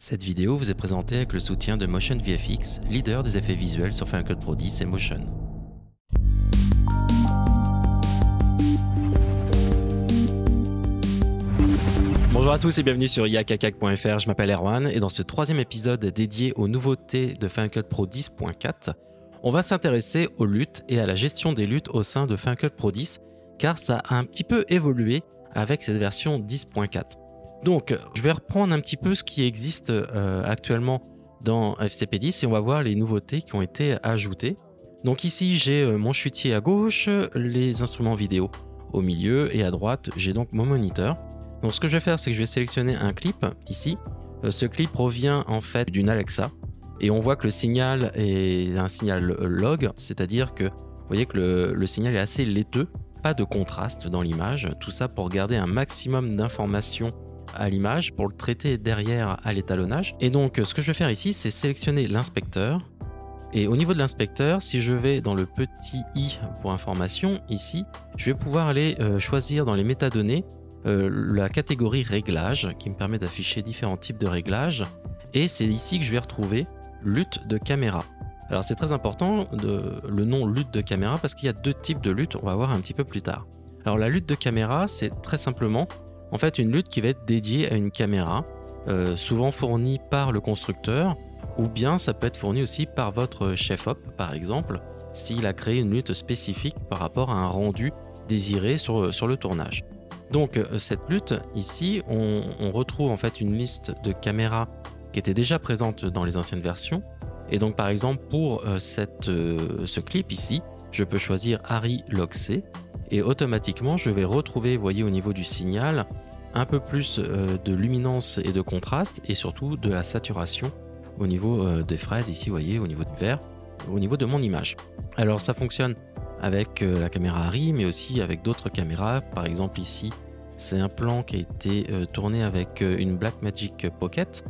Cette vidéo vous est présentée avec le soutien de Motion VFX, leader des effets visuels sur Final Cut Pro 10 et Motion. Bonjour à tous et bienvenue sur yakakak.fr, je m'appelle Erwan et dans ce troisième épisode dédié aux nouveautés de Final Cut Pro 10.4, on va s'intéresser aux luttes et à la gestion des luttes au sein de Final Cut Pro 10 car ça a un petit peu évolué avec cette version 10.4. Donc, je vais reprendre un petit peu ce qui existe euh, actuellement dans FCP10 et on va voir les nouveautés qui ont été ajoutées. Donc ici, j'ai euh, mon chutier à gauche, les instruments vidéo au milieu et à droite, j'ai donc mon moniteur. Donc ce que je vais faire, c'est que je vais sélectionner un clip ici. Euh, ce clip provient en fait d'une Alexa et on voit que le signal est un signal log, c'est-à-dire que vous voyez que le signal est assez laiteux, pas de contraste dans l'image, tout ça pour garder un maximum d'informations à l'image pour le traiter derrière à l'étalonnage. Et donc ce que je vais faire ici, c'est sélectionner l'inspecteur. Et au niveau de l'inspecteur, si je vais dans le petit i pour information ici, je vais pouvoir aller euh, choisir dans les métadonnées euh, la catégorie réglage qui me permet d'afficher différents types de réglages. Et c'est ici que je vais retrouver lutte de caméra. Alors c'est très important de, le nom lutte de caméra parce qu'il y a deux types de lutte, on va voir un petit peu plus tard. Alors la lutte de caméra, c'est très simplement en fait, une lutte qui va être dédiée à une caméra, euh, souvent fournie par le constructeur, ou bien ça peut être fourni aussi par votre chef op, par exemple, s'il a créé une lutte spécifique par rapport à un rendu désiré sur, le tournage. Donc euh, cette lutte, ici, on, retrouve en fait une liste de caméras qui étaient déjà présentes dans les anciennes versions. Et donc par exemple pour euh, ce clip ici, je peux choisir Harry Loxé et automatiquement je vais retrouver, vous voyez au niveau du signal, un peu plus euh, de luminance et de contraste et surtout de la saturation au niveau euh, des fraises ici, vous voyez, au niveau du vert, au niveau de mon image. Alors ça fonctionne avec euh, la caméra RI mais aussi avec d'autres caméras, par exemple ici c'est un plan qui a été tourné avec une Blackmagic Pocket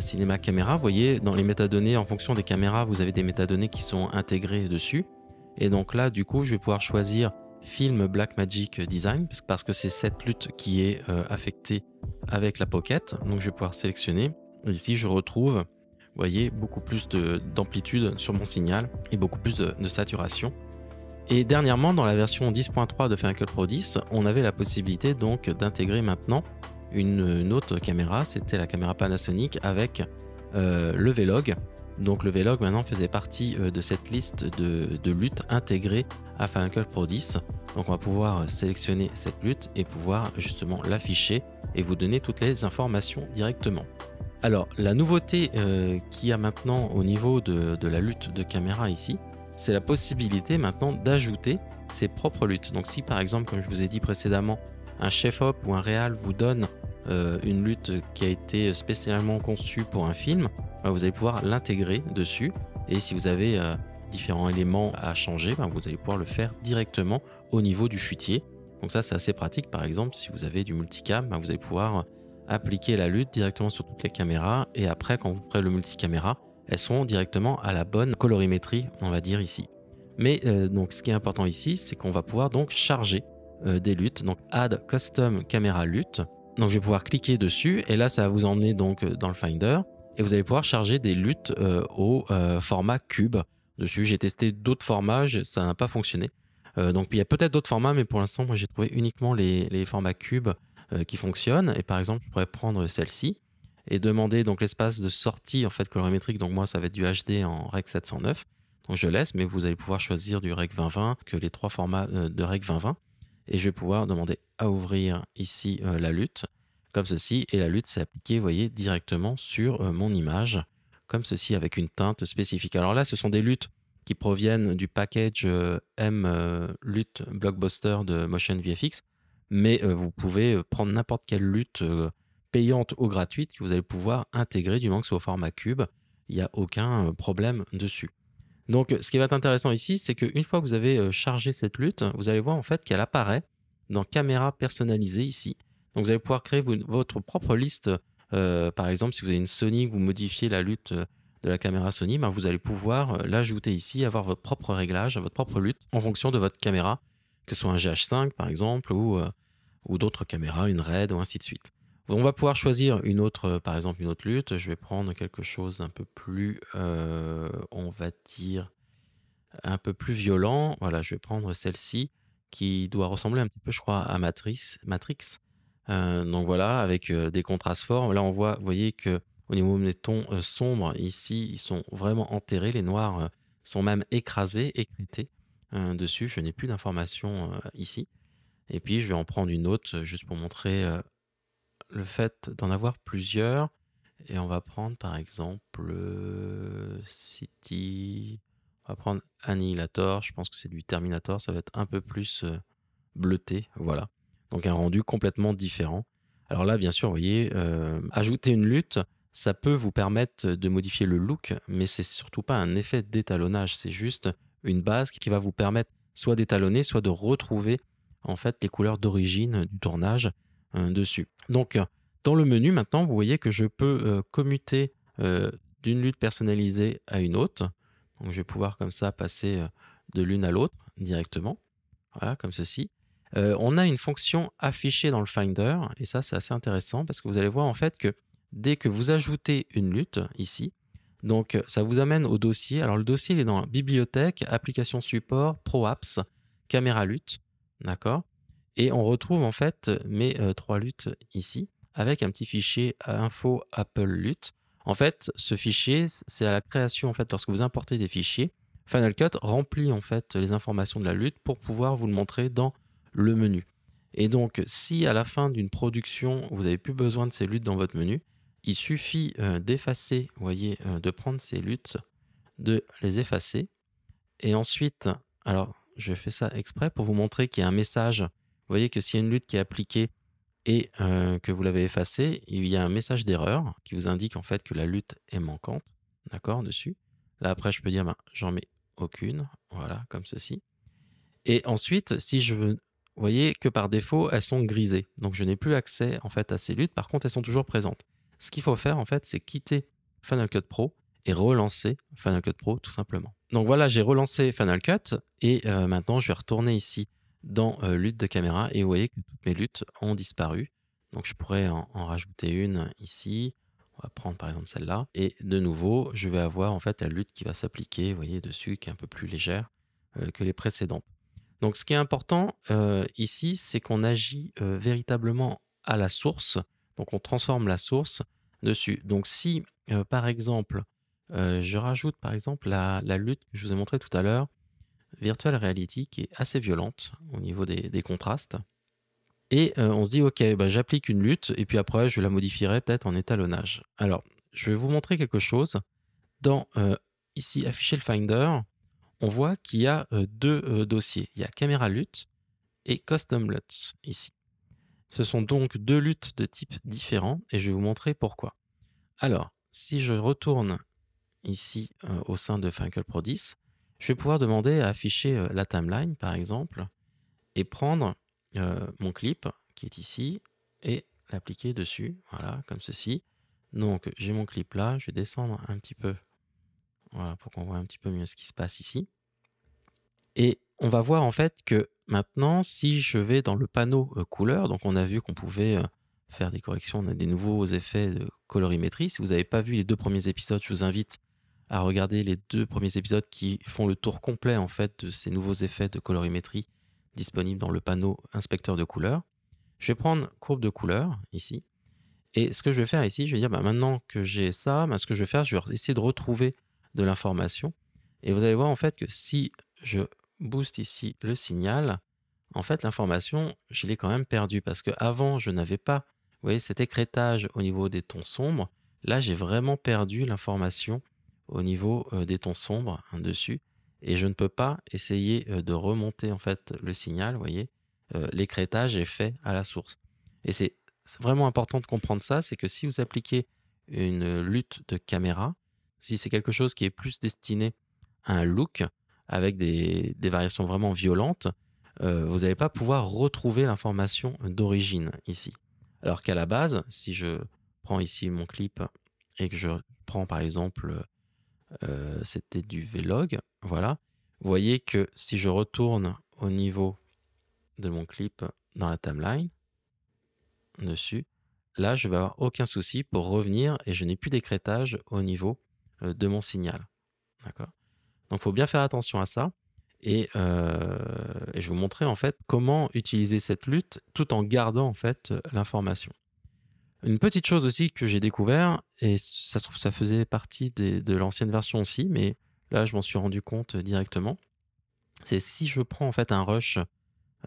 Cinema Camera. Vous voyez, dans les métadonnées, en fonction des caméras, vous avez des métadonnées qui sont intégrées dessus. Et donc là, du coup, je vais pouvoir choisir film Black Magic Design, parce que c'est cette lutte qui est euh, affectée avec la pocket. Donc je vais pouvoir sélectionner. Ici, je retrouve, voyez, beaucoup plus d'amplitude sur mon signal et beaucoup plus de, saturation. Et dernièrement, dans la version 10.3 de Final Cut Pro 10, on avait la possibilité donc d'intégrer maintenant une, autre caméra, c'était la caméra Panasonic avec le euh, le Vlog donc le Vlog maintenant faisait partie euh, de cette liste de, luttes intégrées à Final Cut Pro 10. Donc on va pouvoir euh, sélectionner cette lutte et pouvoir justement l'afficher et vous donner toutes les informations directement. Alors la nouveauté euh, qui qu'il y a maintenant au niveau de, la lutte de caméra ici, c'est la possibilité maintenant d'ajouter ses propres luttes. Donc si par exemple, comme je vous ai dit précédemment, un chef-op ou un réal vous donne euh, une lutte qui a été spécialement conçue pour un film, bah, vous allez pouvoir l'intégrer dessus. Et si vous avez euh, différents éléments à changer, bah, vous allez pouvoir le faire directement au niveau du chutier. Donc ça, c'est assez pratique. Par exemple, si vous avez du multicam, bah, vous allez pouvoir appliquer la lutte directement sur toutes les caméras. Et après, quand vous prenez le multicaméra, elles sont directement à la bonne colorimétrie, on va dire ici. Mais euh, donc, ce qui est important ici, c'est qu'on va pouvoir donc charger des luttes. Donc, add custom camera lutte. Donc je vais pouvoir cliquer dessus et là ça va vous emmener donc euh, dans le Finder et vous allez pouvoir charger des luttes euh, au euh, format cube dessus. J'ai testé d'autres formats, ça n'a pas fonctionné. donc il y a peut-être d'autres formats, mais pour l'instant moi j'ai trouvé uniquement les, formats cubes qui fonctionnent. Et par exemple je pourrais prendre celle-ci et demander donc l'espace de sortie en fait colorimétrique. Donc moi ça va être du HD en Rec 709. Donc je laisse, mais vous allez pouvoir choisir du Rec 2020 que les trois formats de Rec 2020 et je vais pouvoir demander à ouvrir ici euh, la lutte comme ceci et la lutte s'est appliquée vous voyez directement sur euh, mon image comme ceci avec une teinte spécifique. Alors là ce sont des luttes qui proviennent du package euh, M lutte blockbuster de Motion VFX mais vous pouvez prendre n'importe quelle lutte payante ou gratuite que vous allez pouvoir intégrer du moins que c'est au format cube, il n'y a aucun problème dessus. Donc, ce qui va être intéressant ici, c'est qu'une fois que vous avez euh, chargé cette lutte, vous allez voir en fait qu'elle apparaît dans Caméra personnalisée ici. Donc, vous allez pouvoir créer votre propre liste. Euh, par exemple, si vous avez une Sony, vous modifiez la lutte euh, de la caméra Sony, ben, vous allez pouvoir l'ajouter ici, avoir votre propre réglage, votre propre lutte en fonction de votre caméra, que ce soit un GH5 par exemple ou, ou d'autres caméras, une RED ou ainsi de suite. On va pouvoir choisir une autre, euh, par exemple une autre lutte. Je vais prendre quelque chose un peu plus, euh, on va dire, un peu plus violent. Voilà, je vais prendre celle-ci qui doit ressembler un petit peu, je crois, à Matrice, Matrix. Euh, donc voilà, avec des contrastes forts. Là, on voit, vous voyez que au niveau des tons sombres, ici, ils sont vraiment enterrés. Les noirs sont même écrasés, écrétés dessus. Je n'ai plus d'informations ici. Et puis, je vais en prendre une autre juste pour montrer le fait d'en avoir plusieurs. Et on va prendre par exemple euh, City. On va prendre Annihilator. Je pense que c'est du Terminator. Ça va être un peu plus euh, bleuté. Voilà. Donc un rendu complètement différent. Alors là, bien sûr, vous voyez, euh, ajouter une lutte, ça peut vous permettre de modifier le look, mais c'est surtout pas un effet d'étalonnage. C'est juste une base qui va vous permettre soit d'étalonner, soit de retrouver en fait les couleurs d'origine du tournage euh, dessus. Donc, dans le menu, maintenant, vous voyez que je peux euh, commuter euh, d'une lutte personnalisée à une autre. Donc, je vais pouvoir comme ça passer de l'une à l'autre directement. Voilà, comme ceci. on a une fonction affichée dans le Finder, et ça c'est assez intéressant parce que vous allez voir en fait que dès que vous ajoutez une lutte ici, donc ça vous amène au dossier. Alors le dossier il est dans bibliothèque, application support, ProApps, caméra lutte, d'accord et on retrouve en fait euh, mes euh, trois luttes euh, ici avec un petit fichier info Apple lutte. En fait, ce fichier, c'est à la création en fait lorsque vous importez des fichiers, Final Cut remplit en fait les informations de la lutte pour pouvoir vous le montrer dans le menu. Et donc, si à la fin d'une production, vous n'avez plus besoin de ces luttes dans votre menu, il suffit d'effacer, vous voyez, de prendre ces luttes, de les effacer. Et ensuite, alors, je fais ça exprès pour vous montrer qu'il y a un message vous voyez que s'il y a une lutte qui est appliquée et euh, que vous l'avez effacée, il y a un message d'erreur qui vous indique en fait que la lutte est manquante, d'accord, dessus. Là, après, je peux dire, ben, j'en mets aucune, voilà, comme ceci. Et ensuite, si je veux, vous voyez que par défaut, elles sont grisées. Donc, je n'ai plus accès en fait à ces luttes. Par contre, elles sont toujours présentes. Ce qu'il faut faire en fait, c'est quitter Final Cut Pro et relancer Final Cut Pro tout simplement. Donc voilà, j'ai relancé Final Cut et euh, maintenant je vais retourner ici dans euh, lutte de caméra et vous voyez que toutes mes luttes ont disparu. Donc je pourrais en, rajouter une ici. On va prendre par exemple celle-là. Et de nouveau, je vais avoir en fait la lutte qui va s'appliquer, vous voyez, dessus, qui est un peu plus légère euh, que les précédentes. Donc ce qui est important euh, ici, c'est qu'on agit véritablement à la source. Donc on transforme la source dessus. Donc si par exemple, je rajoute par exemple la, la lutte que je vous ai montrée tout à l'heure, virtual reality qui est assez violente au niveau des, contrastes. Et euh, on se dit, OK, bah, j'applique une lutte et puis après, je la modifierai peut-être en étalonnage. Alors, je vais vous montrer quelque chose. Dans euh, ici, afficher le Finder, on voit qu'il y a euh, deux dossiers. Il y a caméra lutte et custom lutte ici. Ce sont donc deux luttes de type différent et je vais vous montrer pourquoi. Alors, si je retourne ici au sein de Finkel Pro 10, je vais pouvoir demander à afficher euh, la timeline, par exemple, et prendre euh, mon clip qui est ici et l'appliquer dessus, voilà, comme ceci. Donc, j'ai mon clip là, je vais descendre un petit peu, voilà, pour qu'on voit un petit peu mieux ce qui se passe ici. Et on va voir en fait que maintenant, si je vais dans le panneau couleurs couleur, donc on a vu qu'on pouvait euh, faire des corrections, on a des nouveaux effets de colorimétrie. Si vous n'avez pas vu les deux premiers épisodes, je vous invite à regarder les deux premiers épisodes qui font le tour complet en fait de ces nouveaux effets de colorimétrie disponibles dans le panneau inspecteur de couleurs. Je vais prendre courbe de couleur ici. Et ce que je vais faire ici, je vais dire bah, maintenant que j'ai ça, bah, ce que je vais faire, je vais essayer de retrouver de l'information. Et vous allez voir en fait que si je booste ici le signal, en fait l'information, je l'ai quand même perdue parce qu'avant, je n'avais pas vous voyez, cet écrétage au niveau des tons sombres. Là, j'ai vraiment perdu l'information au niveau euh, des tons sombres hein, dessus et je ne peux pas essayer euh, de remonter en fait le signal, voyez, euh, l'écrétage est fait à la source. Et c'est vraiment important de comprendre ça, c'est que si vous appliquez une lutte de caméra, si c'est quelque chose qui est plus destiné à un look avec des, variations vraiment violentes, vous n'allez pas pouvoir retrouver l'information d'origine ici. Alors qu'à la base, si je prends ici mon clip et que je prends par exemple euh, c'était du Vlog. Voilà. Vous voyez que si je retourne au niveau de mon clip dans la timeline, dessus, là, je vais avoir aucun souci pour revenir et je n'ai plus d'écrétage au niveau euh, de mon signal. D'accord Donc, il faut bien faire attention à ça. Et, euh, et, je vais vous montrer en fait comment utiliser cette lutte tout en gardant en fait l'information. Une petite chose aussi que j'ai découvert, et ça trouve, ça faisait partie de l'ancienne version aussi, mais là, je m'en suis rendu compte euh, directement. C'est si je prends en fait un rush,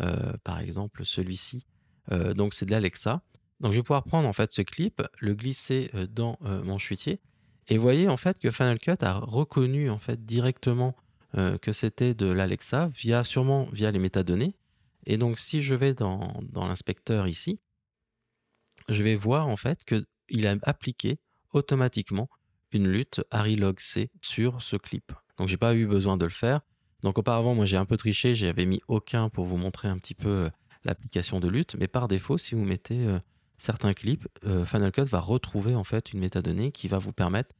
euh, par exemple celui-ci, euh, donc c'est de l'Alexa. Donc je vais pouvoir prendre en fait ce clip, le glisser dans mon chutier, et voyez en fait que Final Cut a reconnu en fait directement que c'était de l'Alexa via sûrement via les métadonnées. Et donc si je vais dans l'inspecteur ici, je vais voir en fait qu'il a appliqué automatiquement une lutte Harry Log C sur ce clip. Donc j'ai pas eu besoin de le faire. Donc auparavant, moi j'ai un peu triché, j'avais mis aucun pour vous montrer un petit peu euh, l'application de lutte, mais par défaut, si vous mettez euh, certains clips, euh, Final Cut va retrouver en fait une métadonnée qui va vous permettre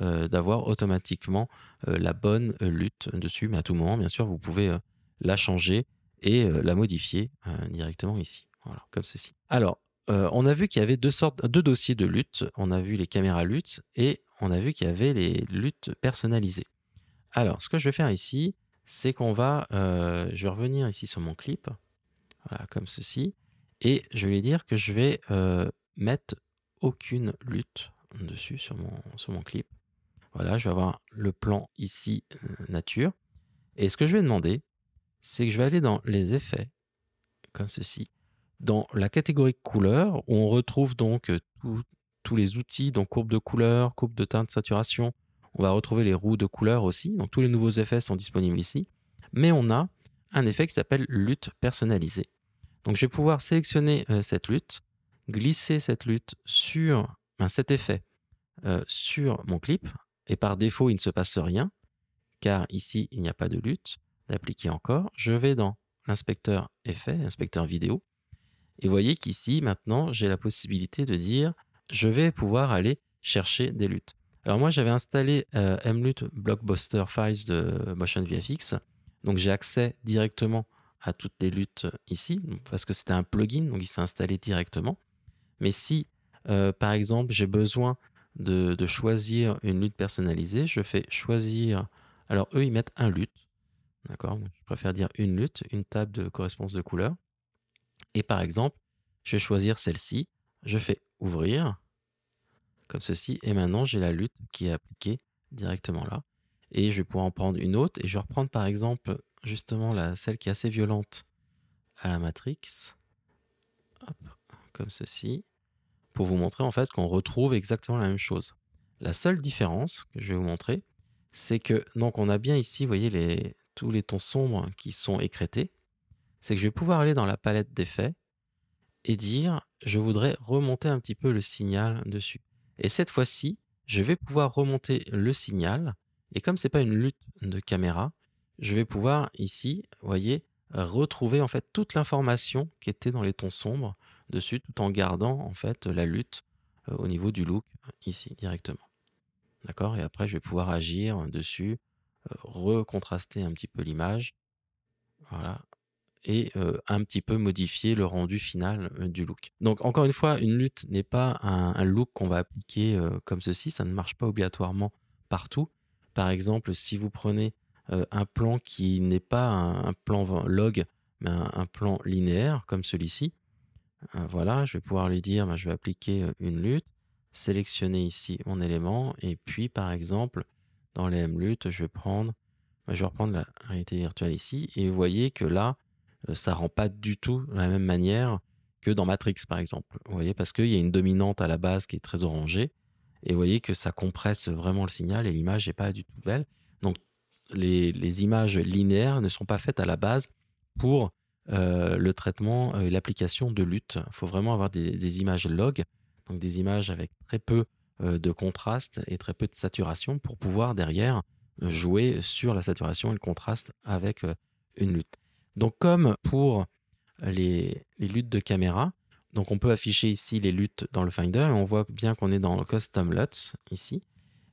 d'avoir automatiquement la bonne lutte dessus. Mais à tout moment, bien sûr, vous pouvez la changer et la modifier directement ici. Voilà, comme ceci. Alors, on a vu qu'il y avait deux, sortes, deux dossiers de lutte. On a vu les caméras lutte et on a vu qu'il y avait les luttes personnalisées. Alors, ce que je vais faire ici, c'est qu'on va... je vais revenir ici sur mon clip, voilà, comme ceci, et je vais lui dire que je vais mettre aucune lutte dessus sur mon, sur mon clip. Voilà, je vais avoir le plan ici, nature. Et ce que je vais demander, c'est que je vais aller dans les effets, comme ceci, dans la catégorie couleur, où on retrouve donc euh, tous les outils, donc courbe de couleur, courbe de teinte, saturation. On va retrouver les roues de couleur aussi. Donc tous les nouveaux effets sont disponibles ici. Mais on a un effet qui s'appelle lutte personnalisée. Donc je vais pouvoir sélectionner euh, cette lutte, glisser cette lutte sur cet effet euh, sur mon clip. Et par défaut, il ne se passe rien, car ici, il n'y a pas de lutte. D'appliquer encore. Je vais dans l'inspecteur effet, inspecteur vidéo. Et voyez qu'ici, maintenant, j'ai la possibilité de dire, je vais pouvoir aller chercher des luttes. Alors moi, j'avais installé euh, MLUT Blockbuster Files de Motion VFX. Donc j'ai accès directement à toutes les luttes ici, parce que c'était un plugin, donc il s'est installé directement. Mais si, euh, par exemple, j'ai besoin de, choisir une lutte personnalisée, je fais choisir... Alors eux, ils mettent un lutte. D'accord Je préfère dire une lutte, une table de correspondance de couleurs. Et par exemple, je vais choisir celle-ci, je fais ouvrir, comme ceci, et maintenant j'ai la lutte qui est appliquée directement là. Et je vais pouvoir en prendre une autre, et je vais reprendre par exemple justement la, celle qui est assez violente à la matrix, comme ceci, pour vous montrer en fait qu'on retrouve exactement la même chose. La seule différence que je vais vous montrer, c'est que donc on a bien ici, vous voyez, les, tous les tons sombres qui sont écrétés, c'est que je vais pouvoir aller dans la palette d'effets et dire je voudrais remonter un petit peu le signal dessus. Et cette fois-ci, je vais pouvoir remonter le signal et comme c'est pas une lutte de caméra, je vais pouvoir ici, voyez, retrouver en fait toute l'information qui était dans les tons sombres dessus tout en gardant en fait la lutte euh, au niveau du look ici directement. D'accord Et après, je vais pouvoir agir dessus, euh, recontraster un petit peu l'image. Voilà, et un petit peu modifier le rendu final du look. Donc encore une fois, une lutte n'est pas un, look qu'on va appliquer comme ceci, ça ne marche pas obligatoirement partout. Par exemple, si vous prenez un plan qui n'est pas un, plan log, mais un, plan linéaire comme celui-ci, voilà, je vais pouvoir lui dire, bah, je vais appliquer une lutte, sélectionner ici mon élément, et puis par exemple, dans les M-luttes, je vais prendre bah, je vais reprendre la réalité virtuelle ici et vous voyez que là, euh, ça rend pas du tout de la même manière que dans Matrix, par exemple. Vous voyez, parce qu'il y a une dominante à la base qui est très orangée, et vous voyez que ça compresse vraiment le signal et l'image n'est pas du tout belle. Donc, les, images linéaires ne sont pas faites à la base pour euh, le traitement euh, et l'application de lutte. Il faut vraiment avoir des, images log, donc des images avec très peu de contraste et très peu de saturation pour pouvoir derrière jouer sur la saturation et le contraste avec une lutte. Donc comme pour euh, les, luttes de caméra, donc on peut afficher ici les luttes dans le Finder on voit bien qu'on est dans le Custom Luts, ici.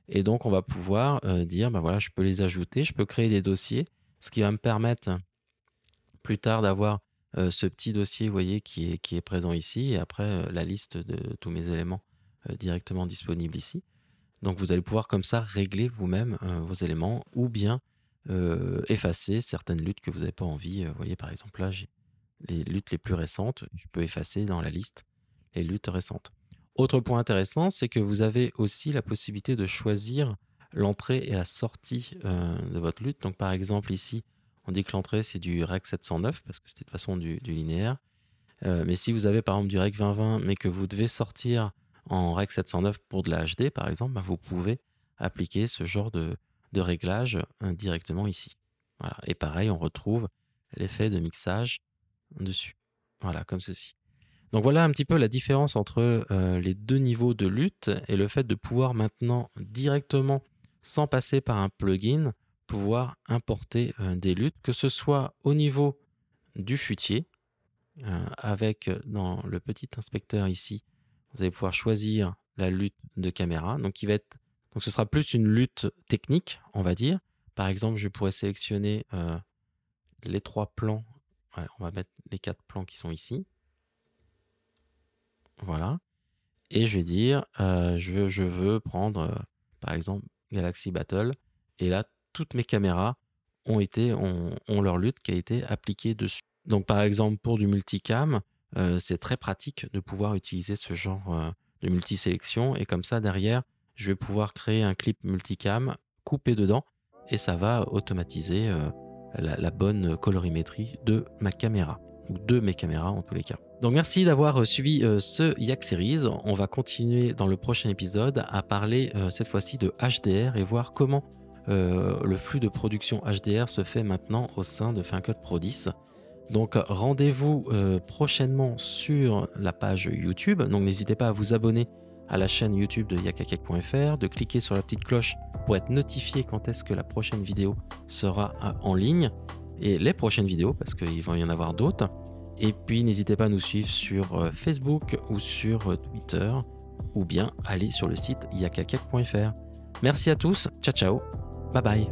Et donc on va pouvoir euh, dire, ben voilà, je peux les ajouter, je peux créer des dossiers, ce qui va me permettre plus tard d'avoir euh, ce petit dossier, vous voyez, qui est, qui est présent ici, et après la liste de tous mes éléments directement disponibles ici. Donc vous allez pouvoir comme ça régler vous-même vos éléments ou bien euh, effacer certaines luttes que vous n'avez pas envie. Euh, vous voyez, par exemple, là, j'ai les luttes les plus récentes. Je peux effacer dans la liste les luttes récentes. Autre point intéressant, c'est que vous avez aussi la possibilité de choisir l'entrée et la sortie euh, de votre lutte. Donc, par exemple, ici, on dit que l'entrée, c'est du REC 709 parce que c'était de façon du, linéaire. mais si vous avez par exemple du REC 2020, mais que vous devez sortir en REC 709 pour de la HD, par exemple, bah, vous pouvez appliquer ce genre de, de réglage hein, directement ici. Voilà. Et pareil, on retrouve l'effet de mixage dessus. Voilà, comme ceci. Donc voilà un petit peu la différence entre euh, les deux niveaux de lutte et le fait de pouvoir maintenant directement, sans passer par un plugin, pouvoir importer euh, des luttes, que ce soit au niveau du chutier, euh, avec dans le petit inspecteur ici, vous allez pouvoir choisir la lutte de caméra, donc qui va être donc ce sera plus une lutte technique, on va dire. Par exemple, je pourrais sélectionner euh, les trois plans. on va mettre les quatre plans qui sont ici. Voilà. Et je vais dire, euh, je, veux, je veux prendre, euh, par exemple, Galaxy Battle. Et là, toutes mes caméras ont, été, ont, ont leur lutte qui a été appliquée dessus. Donc, par exemple, pour du multicam, c'est très pratique de pouvoir utiliser ce genre de multisélection. Et comme ça, derrière, je vais pouvoir créer un clip multicam, couper dedans, et ça va automatiser euh, la, bonne colorimétrie de ma caméra, ou de mes caméras en tous les cas. Donc merci d'avoir euh, suivi euh, ce Yak Series. On va continuer dans le prochain épisode à parler cette fois-ci de HDR et voir comment le flux de production HDR se fait maintenant au sein de FinCut Pro 10. Donc rendez-vous prochainement sur la page YouTube. Donc n'hésitez pas à vous abonner à la chaîne YouTube de yakakek.fr, de cliquer sur la petite cloche pour être notifié quand est-ce que la prochaine vidéo sera euh, en ligne et les prochaines vidéos parce qu'il va y en avoir d'autres. Et puis n'hésitez pas à nous suivre sur euh, Facebook ou sur euh, Twitter ou bien aller sur le site yakakek.fr. Merci à tous, ciao ciao, bye bye.